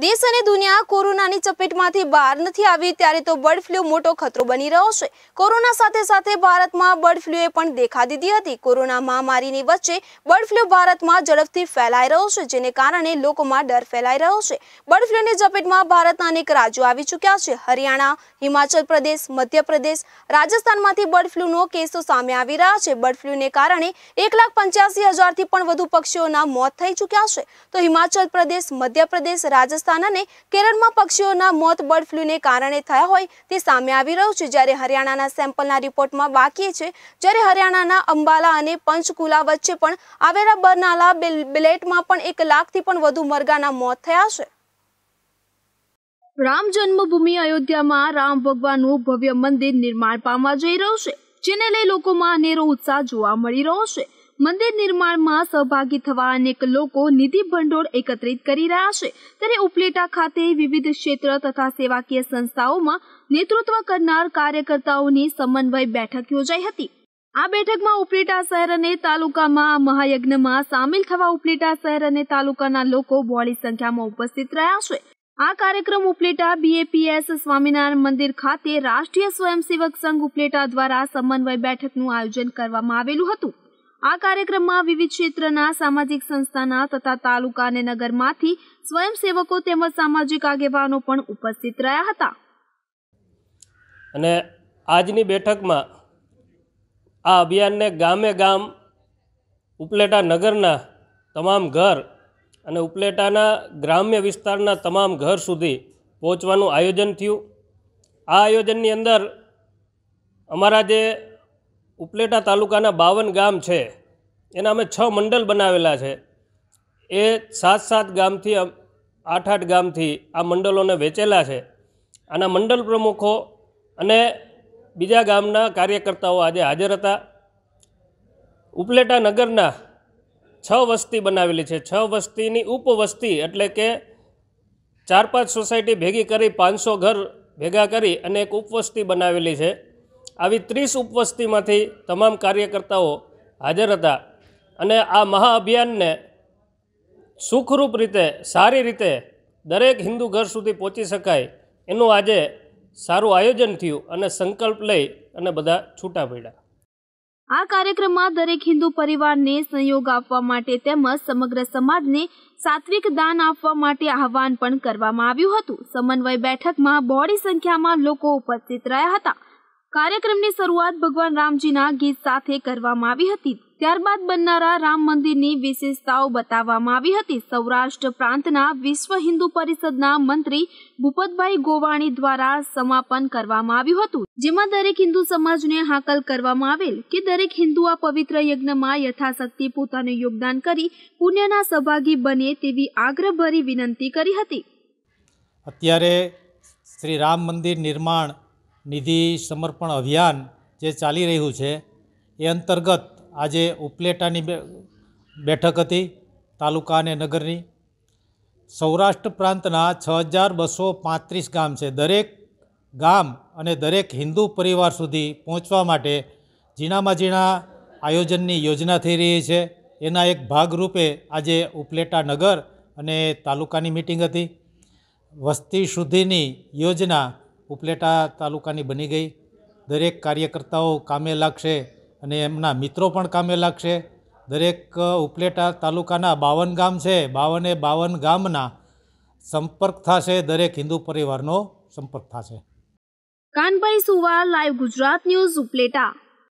દેશ અને દુનિયા કોરોનાની ચપેટમાંથી બહાર નથી આવી ત્યારે તો બર્ડ ફ્લૂ મોટો ખતરો બની રહ્યો છે કોરોના સાથે સાથે ભારતમાં બર્ડ ફ્લૂએ પણ દેખા દીધી હતી કોરોના મહામારીની વચ્ચે બર્ડ ફ્લૂ ભારતમાં ઝડપથી ફેલાઈ રહ્યો છે જેને કારણે લોકોમાં ડર ફેલાઈ રહ્યો છે બર્ડ ફ્લૂની ચપેટમાં ભારતના અનેક રાજ્યો આવી ચૂક્યા છે હરિયાણા હિમાચલ પ્રદેશ મધ્યપ્રદેશ રાજસ્થાનમાંથી બર્ડ ફ્લૂનો કેસો સામે આવી રહ્યા છે બર્ડ ફ્લૂને કારણે એક લાખ પંચ્યાસી હજારથી પણ વધુ પક્ષીઓના મોત થઈ ચૂક્યા છે તો હિમાચલ પ્રદેશ મધ્યપ્રદેશ રાજસ્થાન કાનાને કેરળમાં પક્ષીઓના મોત બર્ડ ફ્લૂને કારણે થયા હોય તે સામે આવી રહ્યું છે જ્યારે હરિયાણાના સેમ્પલના રિપોર્ટમાં બાકી છે જ્યારે હરિયાણાના અંબાલા અને પંચકુલા વચ્ચે પણ આવેલા બરનાલા બિલેટમાં પણ એક લાખથી પણ વધુ મરઘાના મોત થયા છે રામ જન્મભૂમિ અયોધ્યામાં રામ ભગવાનનું ભવ્ય મંદિર નિર્માણ પામવા જઈ રહ્યું છે જેને લઈ લોકોમાં અનેરો ઉત્સાહ જોવા મળી રહ્યો છે મંદિર નિર્માણમાં સહભાગી થવા અનેક લોકો નિધિ ભંડોળ એકત્રિત કરી રહ્યા છે ત્યારે ઉપલેટા ખાતે વિવિધ ક્ષેત્ર તથા સેવાકીય સંસ્થાઓમાં નેતૃત્વ કરનાર કાર્યકર્તાઓની સમન્વય બેઠક યોજાઈ હતી આ બેઠકમાં ઉપલેટા શહેર અને તાલુકામાં મહાયજ્ઞમાં સામેલ થવા ઉપલેટા શહેર અને તાલુકાના લોકો બોળી સંખ્યામાં ઉપસ્થિત રહ્યા છે આ કાર્યક્રમ ઉપલેટા બીએપીએસ સ્વામિનારાયણ મંદિર ખાતે રાષ્ટ્રીય સ્વયંસેવક સંઘ ઉપલેટા દ્વારા સમન્વય બેઠકનું આયોજન કરવામાં આવેલું હતું આ કાર્યક્રમમાં વિવિધ ક્ષેત્રના સામાજિક સંસ્થાના તથા તાલુકા અને નગરમાંથી સ્વયંસેવકો તેમજ સામાજિક આગેવાનો પણ ઉપસ્થિત રહ્યા હતા અને આજની બેઠકમાં આ અભિયાનને ગામે ગામ ઉપલેટા નગરના તમામ ઘર અને ઉપલેટાના ગ્રામ્ય વિસ્તારના તમામ ઘર સુધી પહોંચવાનું આયોજન થયું આ આયોજનની અંદર અમારા જે ઉપલેટા તાલુકાના બાવન ગામ છે એના અમે છ મંડળ બનાવેલા છે એ સાત સાત ગામથી આઠ આઠ ગામથી આ મંડળોને વેચેલા છે આના મંડળ પ્રમુખો અને બીજા ગામના કાર્યકર્તાઓ આજે હાજર હતા ઉપલેટા નગરના છ વસ્તી બનાવેલી છે છ વસ્તીની ઉપવસ્તી એટલે કે ચાર પાંચ સોસાયટી ભેગી કરી પાંચસો ઘર ભેગા કરી અને એક ઉપવસ્તી બનાવેલી છે આવી ત્રીસ ઉપવસ્તીમાંથી તમામ કાર્યકર્તાઓ હાજર હતા અને આ મહાઅભિયાનને સુખરૂપ રીતે સારી રીતે દરેક હિન્દુ ઘર સુધી પહોંચી શકાય એનું આજે સારું આયોજન થયું અને સંકલ્પ લઈ અને બધા છૂટા પડ્યા આ કાર્યક્રમમાં દરેક હિન્દુ પરિવારને સહયોગ આપવા માટે તેમજ સમગ્ર સમાજને સાત્વિક દાન આપવા માટે આહવાન પણ કરવામાં આવ્યું હતું સમન્વય બેઠકમાં બહોળી સંખ્યામાં લોકો ઉપસ્થિત રહ્યા હતા કાર્યક્રમની શરૂઆત ભગવાન રામજીના ગીત સાથે કરવામાં આવી હતી ત્યારબાદ બનનારા રામ મંદિરની વિશેષતાઓ બતાવવામાં આવી હતી સૌરાષ્ટ્ર પ્રાંતના વિશ્વ હિન્દુ પરિષદના મંત્રી ભૂપતભાઈ ગોવાણી દ્વારા સમાપન કરવામાં આવ્યું હતું જેમાં દરેક હિન્દુ સમાજને હાકલ કરવામાં આવેલ કે દરેક હિન્દુ આ પવિત્ર યજ્ઞમાં યથાશક્તિ પોતાનું યોગદાન કરી પુણ્યના સહભાગી બને તેવી આગ્રહભરી વિનંતી કરી હતી અત્યારે શ્રી રામ મંદિર નિર્માણ નિધિ સમર્પણ અભિયાન જે ચાલી રહ્યું છે એ અંતર્ગત આજે ઉપલેટાની બેઠક હતી તાલુકા અને નગરની સૌરાષ્ટ્ર પ્રાંતના છ હજાર બસો પાંત્રીસ ગામ છે દરેક ગામ અને દરેક હિન્દુ પરિવાર સુધી પહોંચવા માટે ઝીણામાં ઝીણા આયોજનની યોજના થઈ રહી છે એના એક ભાગરૂપે આજે ઉપલેટા નગર અને તાલુકાની મિટિંગ હતી વસ્તી શુદ્ધિની યોજના ઉપલેટા તાલુકાની બની ગઈ દરેક કાર્યકર્તાઓ કામે લાગશે અને એમના મિત્રો પણ કામે લાગશે દરેક ઉપલેટા તાલુકાના બાવન ગામ છે બાવને બાવન ગામના સંપર્ક થશે દરેક હિન્દુ પરિવારનો સંપર્ક થશે કાનભાઈ સુવા લાઈવ ગુજરાત ન્યૂઝ ઉપલેટા